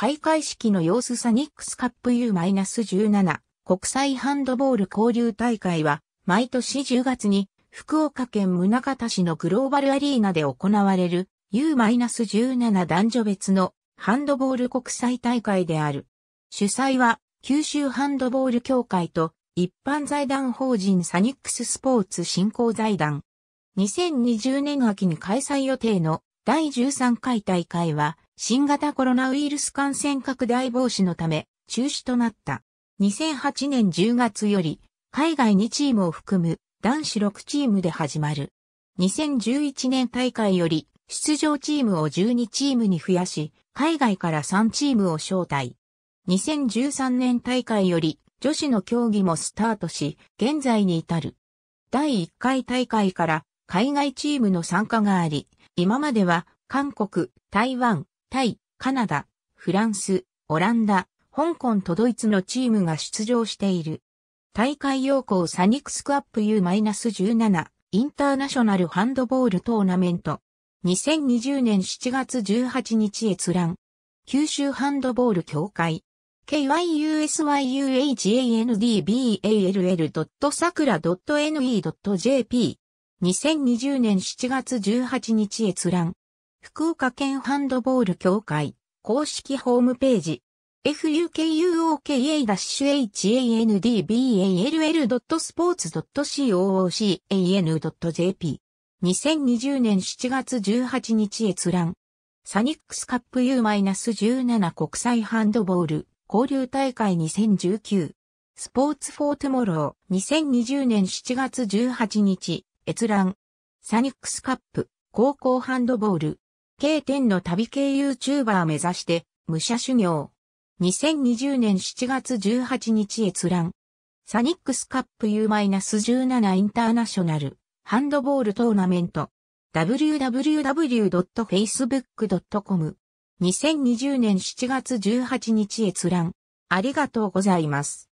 開会式の様子サニックスカップ U-17 国際ハンドボール交流大会は毎年10月に福岡県宗方市のグローバルアリーナで行われる U-17 男女別のハンドボール国際大会である。主催は九州ハンドボール協会と一般財団法人サニックススポーツ振興財団。2020年秋に開催予定の第13回大会は新型コロナウイルス感染拡大防止のため中止となった。2008年10月より海外2チームを含む男子6チームで始まる。2011年大会より出場チームを12チームに増やし、海外から3チームを招待。2013年大会より女子の競技もスタートし、現在に至る。第1回大会から海外チームの参加があり、今までは韓国、台湾、タイ、カナダ、フランス、オランダ、香港とドイツのチームが出場している。大会要項サニックスクアップ U-17 インターナショナルハンドボールトーナメント。2020年7月18日閲覧。九州ハンドボール協会。kyusyuhhandball.sakura.ne.jp2020 年7月18日閲覧。福岡県ハンドボール協会公式ホームページ fukuoka-handball.sports.coocan.jp 2020年7月18日閲覧サニックスカップ U-17 国際ハンドボール交流大会2019スポーツフォートモロー2020年7月18日閲覧サニックスカップ高校ハンドボール K 点の旅系 YouTuber 目指して、武者修行。2020年7月18日閲覧。サニックスカップ U-17 インターナショナル、ハンドボールトーナメント。www.facebook.com。2020年7月18日閲覧。ありがとうございます。